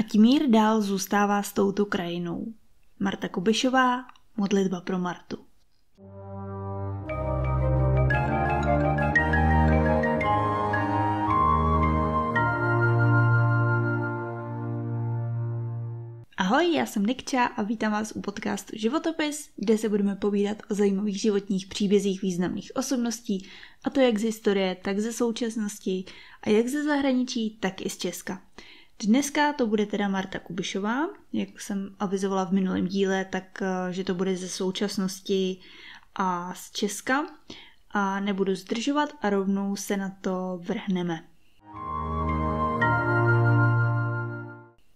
ať mír dál zůstává s touto krajinou. Marta Kubišová, modlitba pro Martu. Ahoj, já jsem Nikča a vítám vás u podcastu Životopis, kde se budeme povídat o zajímavých životních příbězích významných osobností, a to jak z historie, tak ze současnosti a jak ze zahraničí, tak i z Česka. Dneska to bude teda Marta Kubišová, jak jsem avizovala v minulém díle, tak eh, že to bude ze současnosti a z Česka. A nebudu zdržovat a rovnou se na to vrhneme.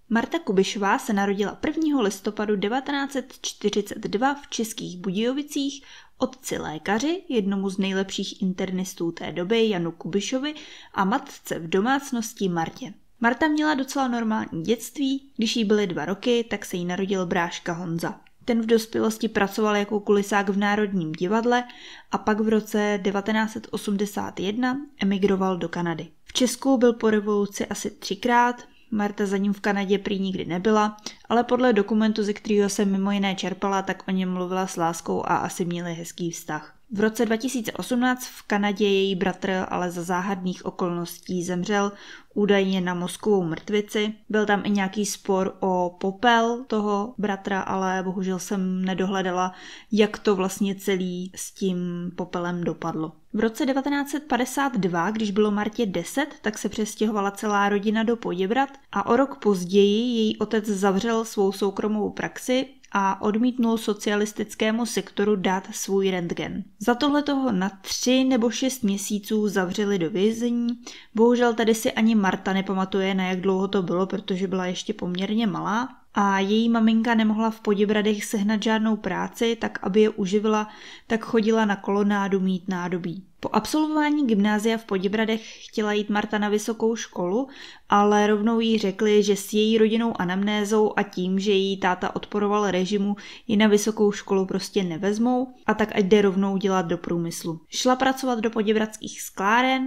Marta Kubišová se narodila 1. listopadu 1942 v Českých Budějovicích otci lékaři, jednomu z nejlepších internistů té doby Janu Kubišovi a matce v domácnosti Martě. Marta měla docela normální dětství, když jí byly dva roky, tak se jí narodil bráška Honza. Ten v dospělosti pracoval jako kulisák v Národním divadle a pak v roce 1981 emigroval do Kanady. V Česku byl po revoluci asi třikrát, Marta za ním v Kanadě prý nikdy nebyla, ale podle dokumentu, ze kterého se mimo jiné čerpala, tak o něm mluvila s láskou a asi měli hezký vztah. V roce 2018 v Kanadě její bratr ale za záhadných okolností zemřel údajně na mozkovou mrtvici. Byl tam i nějaký spor o popel toho bratra, ale bohužel jsem nedohledala, jak to vlastně celý s tím popelem dopadlo. V roce 1952, když bylo Martě 10, tak se přestěhovala celá rodina do Poděbrat a o rok později její otec zavřel svou soukromou praxi a odmítnul socialistickému sektoru dát svůj rentgen. Za tohle toho na tři nebo šest měsíců zavřeli do vězení. Bohužel tady si ani Marta nepamatuje, na jak dlouho to bylo, protože byla ještě poměrně malá a její maminka nemohla v Poděbradech sehnat žádnou práci, tak aby je uživila, tak chodila na kolonádu mít nádobí. Po absolvování gymnázia v Poděbradech chtěla jít Marta na vysokou školu, ale rovnou jí řekli, že s její rodinou anamnézou a tím, že její táta odporoval režimu, ji na vysokou školu prostě nevezmou a tak ať jde rovnou dělat do průmyslu. Šla pracovat do poděbradských skláren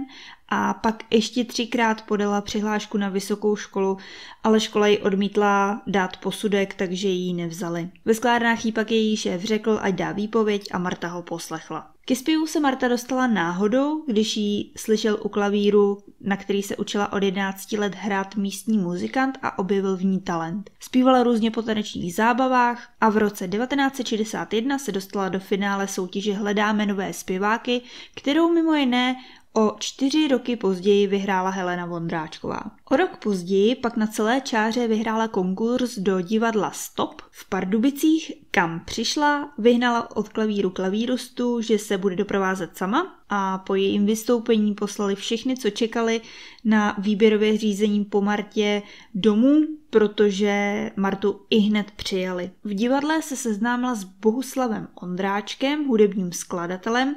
a pak ještě třikrát podala přihlášku na vysokou školu, ale škola ji odmítla dát posudek, takže ji nevzali. Ve sklárnách jí pak její šéf řekl, ať dá výpověď a Marta ho poslechla. Ke zpěvu se Marta dostala náhodou, když ji slyšel u klavíru, na který se učila od 11 let hrát místní muzikant a objevil v ní talent. Zpívala různě po tanečních zábavách a v roce 1961 se dostala do finále soutěže Hledáme nové zpěváky, kterou mimo jiné O čtyři roky později vyhrála Helena Vondráčková. O rok později pak na celé čáře vyhrála konkurs do divadla Stop v Pardubicích, kam přišla, vyhnala od klavíru klavírostu, že se bude doprovázet sama a po jejím vystoupení poslali všechny, co čekali na výběrové řízení po Martě domů, protože Martu i hned přijali. V divadle se seznámila s Bohuslavem Ondráčkem, hudebním skladatelem,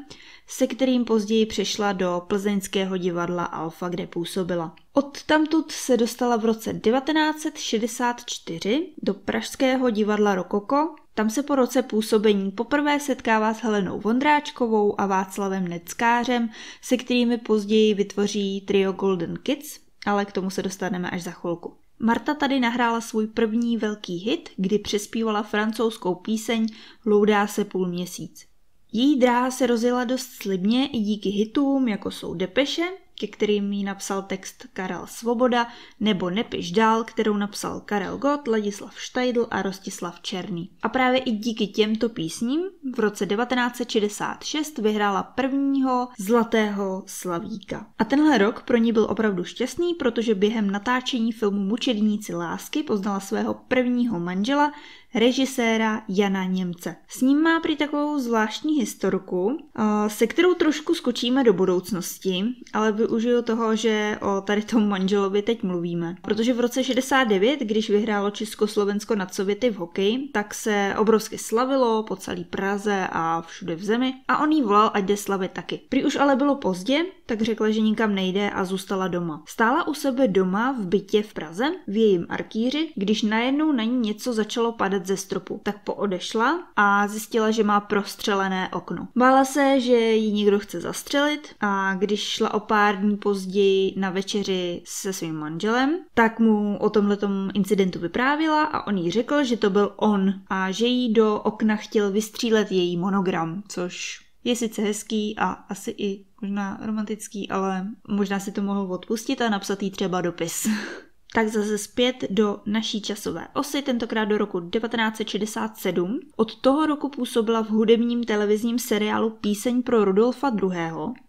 se kterým později přešla do plzeňského divadla Alfa, kde působila. Odtamtud se dostala v roce 1964 do pražského divadla Rokoko, tam se po roce působení poprvé setkává s Helenou Vondráčkovou a Václavem Neckářem, se kterými později vytvoří trio Golden Kids, ale k tomu se dostaneme až za chvilku. Marta tady nahrála svůj první velký hit, kdy přespívala francouzskou píseň Loudá se půl měsíc. Její dráha se rozjela dost slibně i díky hitům, jako jsou Depeše, ke kterým ji napsal text Karel Svoboda, nebo Nepiš dál, kterou napsal Karel Gott, Ladislav Štajdl a Rostislav Černý. A právě i díky těmto písním v roce 1966 vyhrála prvního zlatého slavíka. A tenhle rok pro ní byl opravdu šťastný, protože během natáčení filmu Mučedníci lásky poznala svého prvního manžela, režiséra Jana Němce. S ním má prý takovou zvláštní historku, eh, se kterou trošku skočíme do budoucnosti, ale využiju toho, že o tady tom manželovi teď mluvíme. Protože v roce 69, když vyhrálo Československo nad Sověty v hokeji, tak se obrovsky slavilo po celý Praze a všude v zemi a on jí volal, ať jde slavit taky. Prý už ale bylo pozdě, tak řekla, že nikam nejde a zůstala doma. Stála u sebe doma v bytě v Praze, v jejím arkýři, když najednou na ní něco začalo padat ze stropu. Tak poodešla a zjistila, že má prostřelené okno. Bála se, že ji někdo chce zastřelit a když šla o pár dní později na večeři se svým manželem, tak mu o tomhle incidentu vyprávila a on jí řekl, že to byl on a že jí do okna chtěl vystřílet její monogram, což je sice hezký a asi i možná romantický, ale možná si to mohl odpustit a napsat jí třeba dopis. tak zase zpět do naší časové osy, tentokrát do roku 1967. Od toho roku působila v hudebním televizním seriálu Píseň pro Rudolfa II.,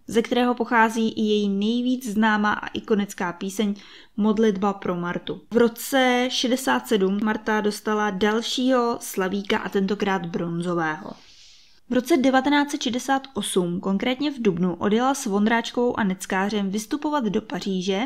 ze kterého pochází i její nejvíc známá a ikonická píseň Modlitba pro Martu. V roce 67 Marta dostala dalšího slavíka a tentokrát bronzového. V roce 1968, konkrétně v Dubnu, odjela s Vondráčkovou a Neckářem vystupovat do Paříže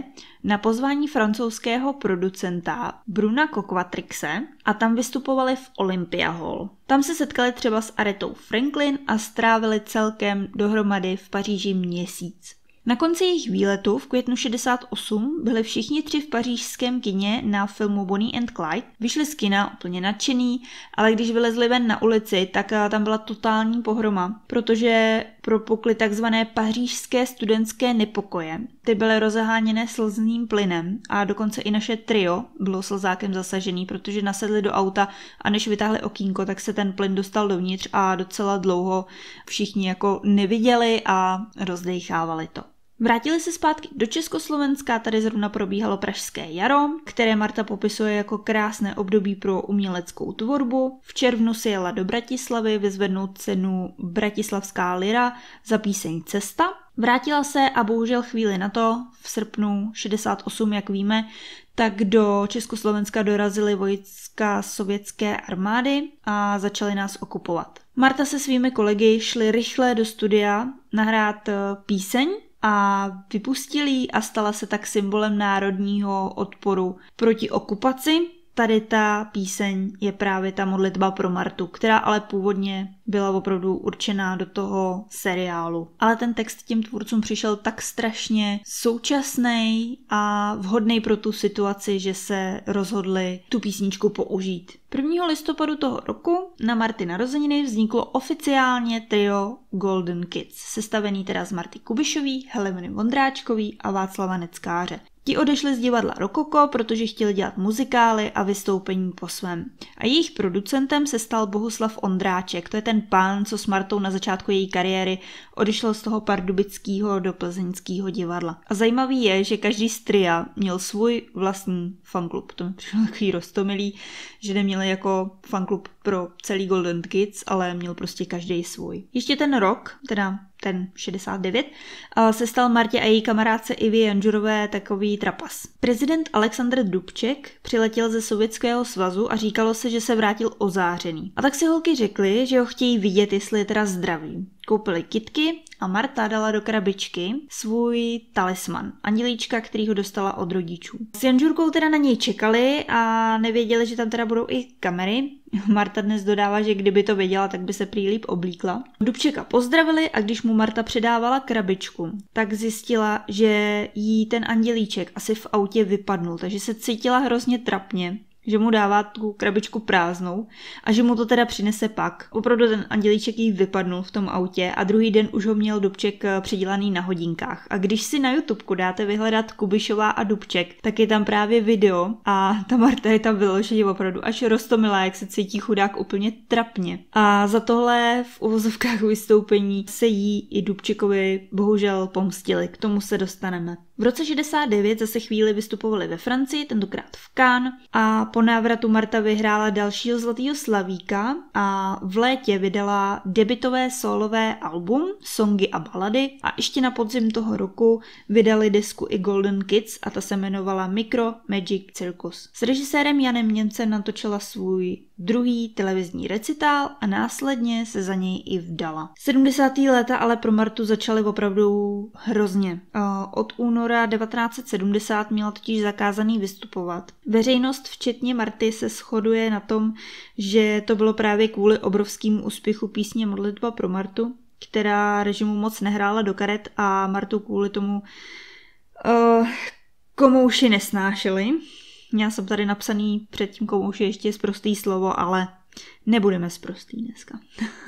na pozvání francouzského producenta Bruna Coquatrixe a tam vystupovali v Olympia Hall. Tam se setkali třeba s Aretou Franklin a strávili celkem dohromady v Paříži měsíc. Na konci jejich výletu v květnu 68 byli všichni tři v pařížském kině na filmu Bonnie and Clyde. Vyšli z kina úplně nadšený, ale když vylezli ven na ulici, tak eh, tam byla totální pohroma, protože propukly takzvané pařížské studentské nepokoje. Ty byly rozeháněné slzným plynem a dokonce i naše trio bylo slzákem zasažený, protože nasedli do auta a než vytáhli okýnko, tak se ten plyn dostal dovnitř a docela dlouho všichni jako neviděli a rozdejchávali to. Vrátili se zpátky do Československa, tady zrovna probíhalo Pražské jaro, které Marta popisuje jako krásné období pro uměleckou tvorbu. V červnu si jela do Bratislavy vyzvednout cenu Bratislavská lira za píseň Cesta. Vrátila se a bohužel chvíli na to, v srpnu 68, jak víme, tak do Československa dorazily vojska sovětské armády a začaly nás okupovat. Marta se svými kolegy šli rychle do studia nahrát eh, píseň, a vypustil ji a stala se tak symbolem národního odporu proti okupaci tady ta píseň je právě ta modlitba pro Martu, která ale původně byla opravdu určená do toho seriálu. Ale ten text těm tvůrcům přišel tak strašně současný a vhodný pro tu situaci, že se rozhodli tu písničku použít. 1. listopadu toho roku na Marty narozeniny vzniklo oficiálně trio Golden Kids, sestavený teda z Marty Kubišový, Heleny Vondráčkový a Václava Neckáře. Ti odešli z divadla Rokoko, protože chtěli dělat muzikály a vystoupení po svém. A jejich producentem se stal Bohuslav Ondráček, to je ten pán, co s Martou na začátku její kariéry odešel z toho pardubického do plzeňského divadla. A zajímavý je, že každý z tria měl svůj vlastní fanklub. To mi přišlo takový rostomilý, že neměli jako fanklub pro celý Golden Kids, ale měl prostě každý svůj. Ještě ten rok, teda ten 69, eh, se stal Martě a její kamarádce Ivy Janžurové takový trapas. Prezident Aleksandr Dubček přiletěl ze Sovětského svazu a říkalo se, že se vrátil ozářený. A tak si holky řekly, že ho chtějí vidět, jestli je teda zdravý. Koupili kitky a Marta dala do krabičky svůj talisman, andělíčka, který ho dostala od rodičů. S Janžurkou teda na něj čekali a nevěděli, že tam teda budou i kamery. Marta dnes dodává, že kdyby to věděla, tak by se prý líp oblíkla. Dubčeka pozdravili a když mu Marta předávala krabičku, tak zjistila, že jí ten andělíček asi v autě vypadnul, takže se cítila hrozně trapně že mu dává tu krabičku prázdnou a že mu to teda přinese pak. Opravdu ten andělíček jí vypadnul v tom autě a druhý den už ho měl Dubček eh, předělaný na hodinkách. A když si na YouTube dáte vyhledat Kubišová a Dubček, tak je tam právě video a ta Marta je tam vyloženě opravdu až roztomilá, jak se cítí chudák úplně trapně. A za tohle v uvozovkách vystoupení se jí i Dubčekovi bohužel pomstili. K tomu se dostaneme. V roce 69 zase chvíli vystupovali ve Francii, tentokrát v Cannes a po návratu Marta vyhrála dalšího zlatého slavíka a v létě vydala debitové solové album Songy a balady a ještě na podzim toho roku vydali desku i Golden Kids a ta se jmenovala Micro Magic Circus. S režisérem Janem Němcem natočila svůj druhý televizní recitál a následně se za něj i vdala. 70. léta ale pro Martu začaly opravdu hrozně. Eh, od února 1970 měla totiž zakázaný vystupovat. Veřejnost včetně Marty se shoduje na tom, že to bylo právě kvůli obrovskému úspěchu písně Modlitba pro Martu, která režimu moc nehrála do karet a Martu kvůli tomu uh, eh, komouši nesnášeli. Měla jsem tady napsaný tím komouši ještě zprostý slovo, ale nebudeme zprostý dneska.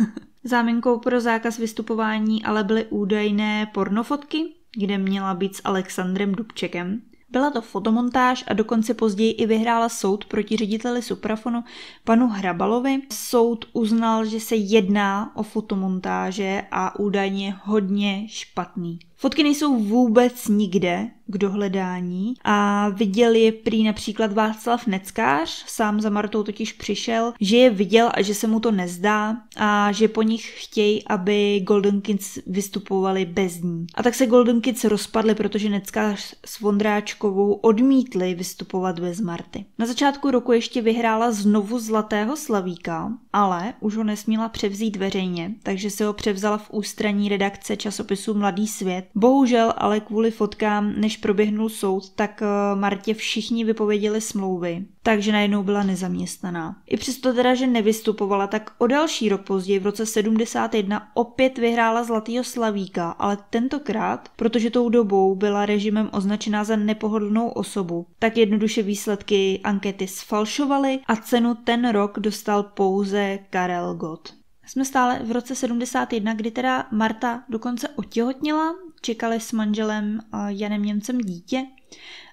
Záminkou pro zákaz vystupování ale byly údajné pornofotky, kde měla být s Alexandrem Dubčekem. Byla to fotomontáž a dokonce později i vyhrála soud proti řediteli Suprafonu panu Hrabalovi. Soud uznal, že se jedná o fotomontáže a údajně hodně špatný. Fotky nejsou vůbec nikde k dohledání a viděl je prý například Václav Neckář, sám za Martou totiž přišel, že je viděl a že se mu to nezdá a že po nich chtějí, aby Golden Kids vystupovali bez ní. A tak se Golden Kids rozpadly, protože Neckář s Vondráčkovou odmítli vystupovat bez Marty. Na začátku roku ještě vyhrála znovu Zlatého Slavíka, ale už ho nesměla převzít veřejně, takže se ho převzala v ústraní redakce časopisu Mladý svět Bohužel ale kvůli fotkám, než proběhnul soud, tak eh, Martě všichni vypověděli smlouvy, takže najednou byla nezaměstnaná. I přesto teda, že nevystupovala, tak o další rok později, v roce 71, opět vyhrála Zlatýho Slavíka, ale tentokrát, protože tou dobou byla režimem označená za nepohodlnou osobu, tak jednoduše výsledky ankety sfalšovaly a cenu ten rok dostal pouze Karel Gott. Jsme stále v roce 71, kdy teda Marta dokonce otěhotnila, čekali s manželem eh, Janem Němcem dítě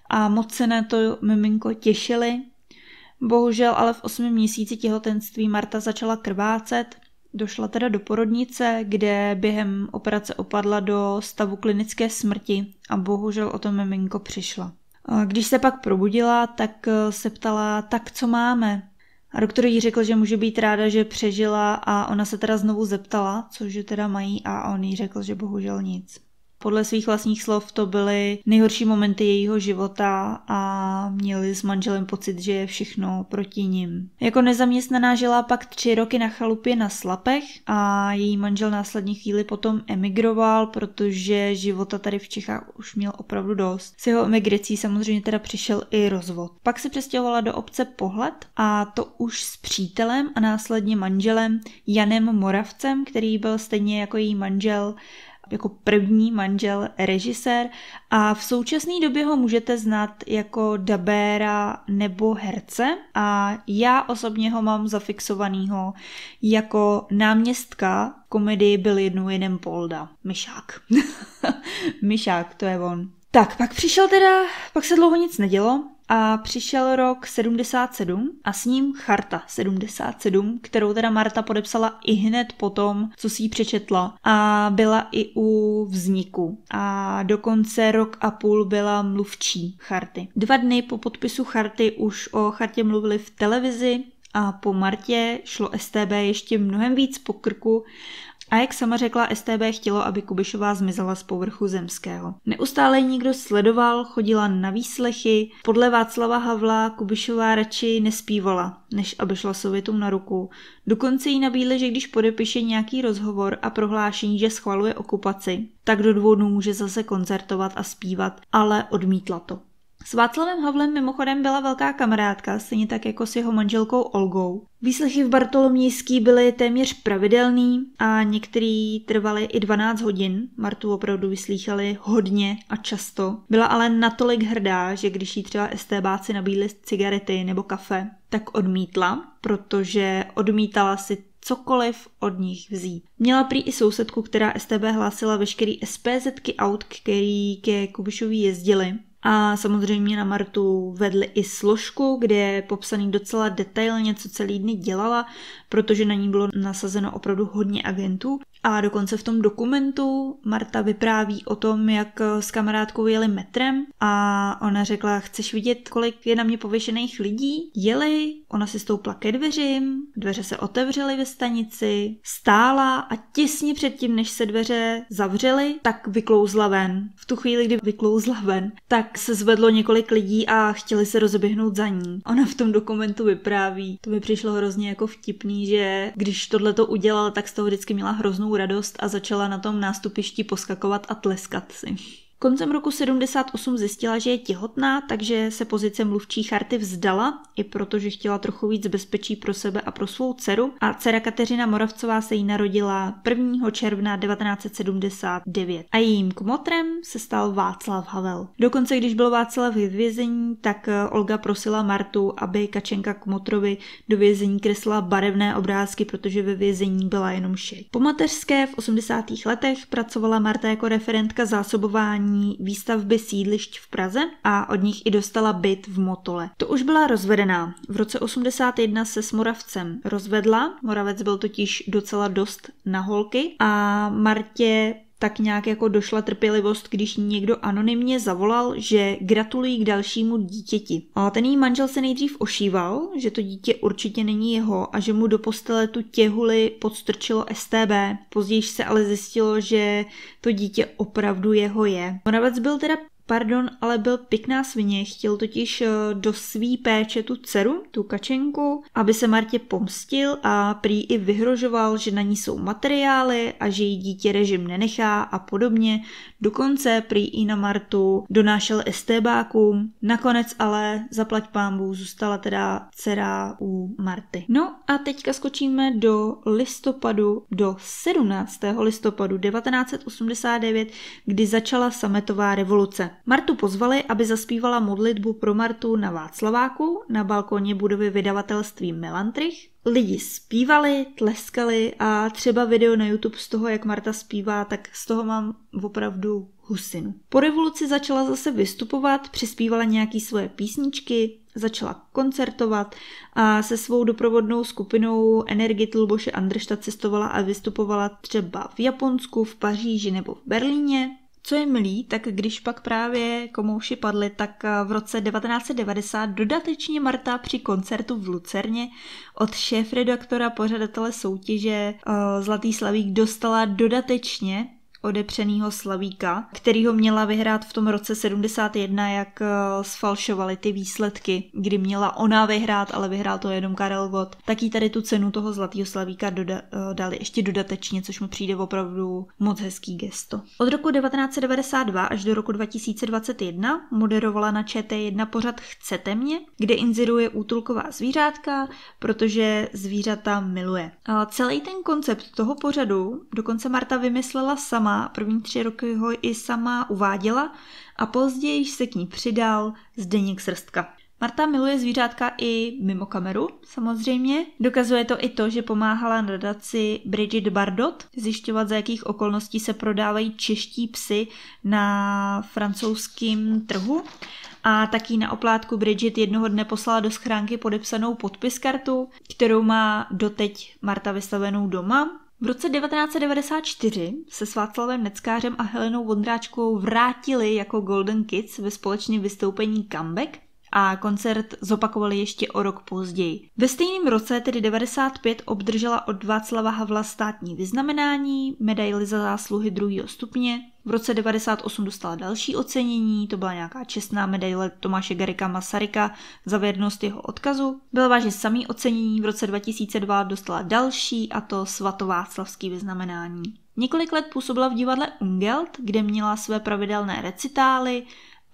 a moc se na to miminko těšili. Bohužel ale v 8 měsíci těhotenství Marta začala krvácet, došla teda do porodnice, kde během operace opadla do stavu klinické smrti a bohužel o to miminko přišla. Eh, když se pak probudila, tak eh, se ptala, tak co máme? A doktor jí řekl, že může být ráda, že přežila a ona se teda znovu zeptala, cože teda mají a on jí řekl, že bohužel nic. Podle svých vlastních slov to byly nejhorší momenty jejího života a měli s manželem pocit, že je všechno proti ním. Jako nezaměstnaná žila pak tři roky na chalupě na Slapech a její manžel následně chvíli potom emigroval, protože života tady v Čechách už měl opravdu dost. S jeho emigrací samozřejmě teda přišel i rozvod. Pak se přestěhovala do obce Pohled a to už s přítelem a následně manželem Janem Moravcem, který byl stejně jako její manžel jako první manžel režisér a v současné době ho můžete znát jako dabéra nebo herce a já osobně ho mám zafixovanýho jako náměstka komedii byl jednou jeden Polda. Myšák. Myšák, to je on. Tak, pak přišel teda, pak se dlouho nic nedělo a přišel rok 77 a s ním Charta 77, kterou teda Marta podepsala i hned potom, co si ji přečetla a byla i u vzniku a dokonce rok a půl byla mluvčí Charty. Dva dny po podpisu Charty už o Chartě mluvili v televizi a po Martě šlo STB ještě mnohem víc po krku a jak sama řekla, STB chtělo, aby Kubišová zmizela z povrchu zemského. Neustále nikdo sledoval, chodila na výslechy. Podle Václava Havla Kubišová radši nespívala, než aby šla Sovětům na ruku. Dokonce jí nabídli, že když podepíše nějaký rozhovor a prohlášení, že schvaluje okupaci, tak do dvou dnů může zase koncertovat a zpívat, ale odmítla to. S Václavem Havlem mimochodem byla velká kamarádka, stejně tak jako s jeho manželkou Olgou. Výslechy v Bartolomějský byly téměř pravidelný a některý trvaly i 12 hodin. Martu opravdu vyslýchali hodně a často. Byla ale natolik hrdá, že když jí třeba STBáci nabídli cigarety nebo kafe, tak odmítla, protože odmítala si cokoliv od nich vzít. Měla prý i sousedku, která STB hlásila veškerý SPZky aut, který ke Kubišovi jezdili a samozřejmě na Martu vedli i složku, kde je popsaný docela detailně, co celý dny dělala, protože na ní bylo nasazeno opravdu hodně agentů. A dokonce v tom dokumentu Marta vypráví o tom, jak s kamarádkou jeli metrem a ona řekla, chceš vidět, kolik je na mě pověšených lidí? Jeli, ona si stoupla ke dveřím, dveře se otevřely ve stanici, stála a těsně předtím, než se dveře zavřely, tak vyklouzla ven. V tu chvíli, kdy vyklouzla ven, tak se zvedlo několik lidí a chtěli se rozběhnout za ní. Ona v tom dokumentu vypráví. To mi přišlo hrozně jako vtipný, že když tohle to udělala, tak z toho vždycky měla hroznou radost a začala na tom nástupišti poskakovat a tleskat si. Koncem roku 78 zjistila, že je těhotná, takže se pozice mluvčí charty vzdala, i protože chtěla trochu víc bezpečí pro sebe a pro svou dceru. A dcera Kateřina Moravcová se jí narodila 1. června 1979. A jejím kmotrem se stal Václav Havel. Dokonce, když byl Václav v vězení, tak eh, Olga prosila Martu, aby Kačenka kmotrovi do vězení kresla barevné obrázky, protože ve vězení byla jenom šej. Po mateřské v 80. letech pracovala Marta jako referentka zásobování zadání výstavby sídlišť v Praze a od nich i dostala byt v Motole. To už byla rozvedená. V roce 81 se s Moravcem rozvedla, Moravec byl totiž docela dost na holky a Martě tak nějak jako došla trpělivost, když někdo anonymně zavolal, že gratulují k dalšímu dítěti. A ten její manžel se nejdřív ošíval, že to dítě určitě není jeho a že mu do postele tu těhuli podstrčilo STB. Později se ale zjistilo, že to dítě opravdu jeho je. Moravec byl teda Pardon, ale byl pěkná svině, chtěl totiž eh, do svý péče tu dceru, tu kačenku, aby se Martě pomstil a prý i vyhrožoval, že na ní jsou materiály a že jí dítě režim nenechá a podobně. Dokonce prý i na Martu donášel estébákům. Nakonec ale, zaplať pámbu, zůstala teda dcera u Marty. No a teďka skočíme do listopadu, do 17. listopadu 1989, kdy začala sametová revoluce. Martu pozvali, aby zaspívala modlitbu pro Martu na Václaváku na balkoně budovy vydavatelství Melantrich. Lidi zpívali, tleskali a třeba video na YouTube z toho, jak Marta zpívá, tak z toho mám opravdu husinu. Po revoluci začala zase vystupovat, přispívala nějaký svoje písničky, začala koncertovat a se svou doprovodnou skupinou Energit Luboše Andršta cestovala a vystupovala třeba v Japonsku, v Paříži nebo v Berlíně. Co je mlí, tak když pak právě komouši padly, tak eh, v roce 1990 dodatečně Marta při koncertu v Lucerně od šéf redaktora pořadatele soutěže eh, Zlatý Slavík dostala dodatečně odepřenýho Slavíka, který ho měla vyhrát v tom roce 71, jak eh, sfalšovali ty výsledky, kdy měla ona vyhrát, ale vyhrál to jenom Karel Gott, tak jí tady tu cenu toho Zlatého Slavíka doda- eh, dali ještě dodatečně, což mu přijde opravdu moc hezký gesto. Od roku 1992 až do roku 2021 moderovala na ČT1 pořad Chcete mě, kde inziruje útulková zvířátka, protože zvířata miluje. A celý ten koncept toho pořadu dokonce Marta vymyslela sama a první tři roky ho i sama uváděla a později se k ní přidal Zdeněk Srstka. Marta miluje zvířátka i mimo kameru, samozřejmě. Dokazuje to i to, že pomáhala nadaci Bridget Bardot zjišťovat, za jakých okolností se prodávají čeští psy na francouzském trhu. A taky na oplátku Bridget jednoho dne poslala do schránky podepsanou podpiskartu, kterou má doteď Marta vystavenou doma v roce 1994 se s Václavem Neckářem a Helenou Vondráčkovou vrátili jako Golden Kids ve společném vystoupení Comeback a koncert zopakovali ještě o rok později. Ve stejném roce, tedy 95, obdržela od Václava Havla státní vyznamenání, medaili za zásluhy druhého stupně, v roce 98 dostala další ocenění, to byla nějaká čestná medaile Tomáše Garika Masaryka za věrnost jeho odkazu. Byla vážně samý ocenění, v roce 2002 dostala další a to svatováclavský vyznamenání. Několik let působila v divadle Ungelt, kde měla své pravidelné recitály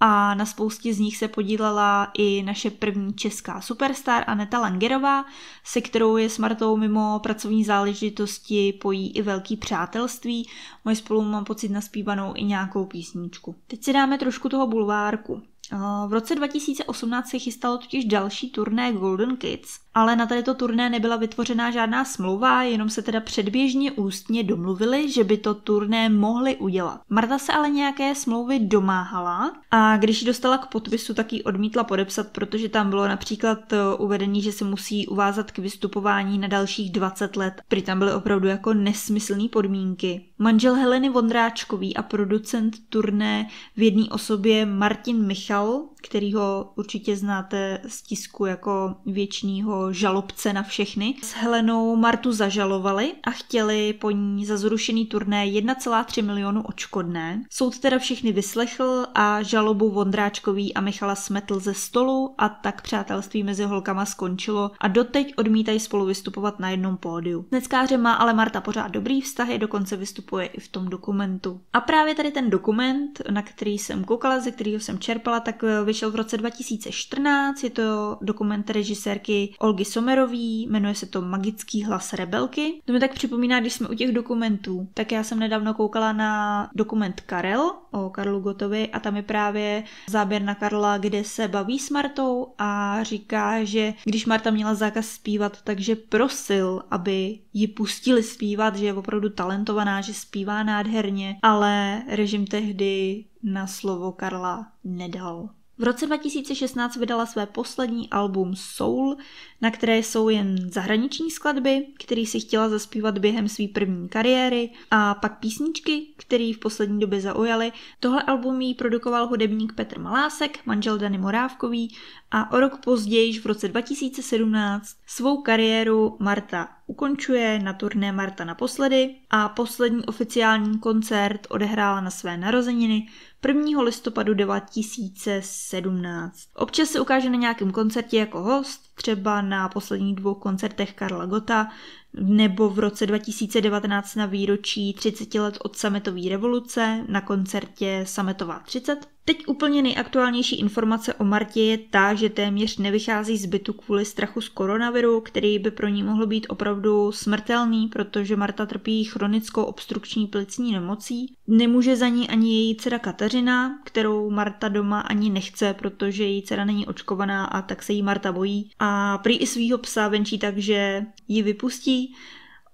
a na spoustě z nich se podílela i naše první česká superstar Aneta Langerová, se kterou je s Martou mimo pracovní záležitosti pojí i velký přátelství. Moje spolu mám pocit naspívanou i nějakou písničku. Teď si dáme trošku toho bulvárku. Eh, v roce 2018 se chystalo totiž další turné Golden Kids, ale na tady to turné nebyla vytvořená žádná smlouva, jenom se teda předběžně ústně domluvili, že by to turné mohli udělat. Marta se ale nějaké smlouvy domáhala a když ji dostala k podpisu, tak ji odmítla podepsat, protože tam bylo například eh, uvedení, že se musí uvázat k vystupování na dalších 20 let, prý tam byly opravdu jako nesmyslné podmínky. Manžel Heleny Vondráčkový a producent turné v jedné osobě Martin Michal který ho určitě znáte z tisku jako věčního žalobce na všechny, s Helenou Martu zažalovali a chtěli po ní za zrušený turné 1,3 milionu očkodné. Soud teda všechny vyslechl a žalobu Vondráčkový a Michala smetl ze stolu a tak přátelství mezi holkama skončilo a doteď odmítají spolu vystupovat na jednom pódiu. Dneskáře má ale Marta pořád dobrý vztahy, dokonce vystupuje i v tom dokumentu. A právě tady ten dokument, na který jsem koukala, ze kterého jsem čerpala, tak vyšel v roce 2014, je to dokument režisérky Olgy Somerový, jmenuje se to Magický hlas rebelky. To mi tak připomíná, když jsme u těch dokumentů, tak já jsem nedávno koukala na dokument Karel o Karlu Gotovi a tam je právě záběr na Karla, kde se baví s Martou a říká, že když Marta měla zákaz zpívat, takže prosil, aby ji pustili zpívat, že je opravdu talentovaná, že zpívá nádherně, ale režim tehdy na slovo Karla nedal. V roce 2016 vydala své poslední album Soul, na které jsou jen zahraniční skladby, který si chtěla zaspívat během své první kariéry a pak písničky, které v poslední době zaujaly. Tohle album jí produkoval hudebník Petr Malásek, manžel Dany Morávkový a o rok později, v roce 2017, svou kariéru Marta ukončuje na turné Marta naposledy a poslední oficiální koncert odehrála na své narozeniny 1. listopadu 2017. Občas se ukáže na nějakém koncertě jako host, třeba na posledních dvou koncertech Karla Gota nebo v roce 2019 na výročí 30 let od sametové revoluce na koncertě Sametová 30. Teď úplně nejaktuálnější informace o Martě je ta, že téměř nevychází z bytu kvůli strachu z koronaviru, který by pro ní mohl být opravdu smrtelný, protože Marta trpí chronickou obstrukční plicní nemocí. Nemůže za ní ani její dcera Kateřina, kterou Marta doma ani nechce, protože její dcera není očkovaná a tak se jí Marta bojí a prý i svýho psa venčí tak, že ji vypustí,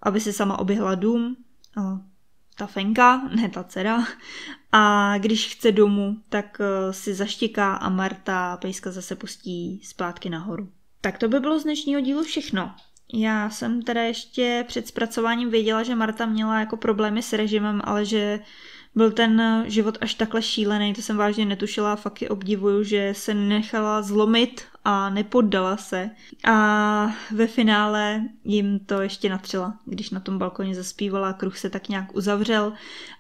aby se sama oběhla dům, ta Fenka, ne ta dcera, a když chce domů, tak eh, si zaštiká a Marta pejska zase pustí zpátky nahoru. Tak to by bylo z dnešního dílu všechno. Já jsem teda ještě před zpracováním věděla, že Marta měla jako problémy s režimem, ale že byl ten eh, život až takhle šílený, to jsem vážně netušila a fakt je obdivuju, že se nechala zlomit a nepoddala se. A ve finále jim to ještě natřela, když na tom balkoně zaspívala, kruh se tak nějak uzavřel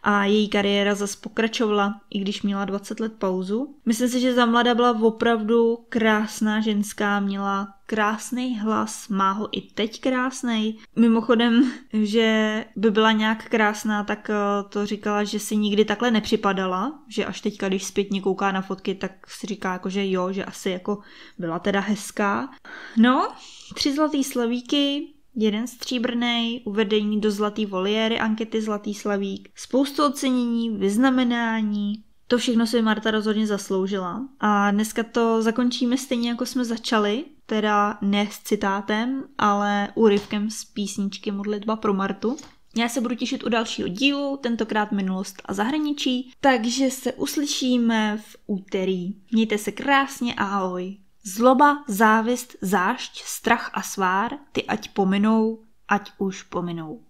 a její kariéra zas pokračovala, i když měla 20 let pauzu. Myslím si, že za mlada byla opravdu krásná ženská, měla krásný hlas, má ho i teď krásný. Mimochodem, že by byla nějak krásná, tak eh, to říkala, že si nikdy takhle nepřipadala, že až teďka, když zpětně kouká na fotky, tak si říká jako, že jo, že asi jako byla teda hezká. No, tři zlatý slavíky, jeden stříbrný, uvedení do zlatý voliéry ankety Zlatý slavík, spoustu ocenění, vyznamenání, to všechno si Marta rozhodně zasloužila. A dneska to zakončíme stejně, jako jsme začali, teda ne s citátem, ale úryvkem z písničky Modlitba pro Martu. Já se budu těšit u dalšího dílu, tentokrát minulost a zahraničí, takže se uslyšíme v úterý. Mějte se krásně a ahoj. Zloba, závist, zášť, strach a svár, ty ať pominou, ať už pominou.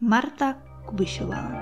Marta Kubišová.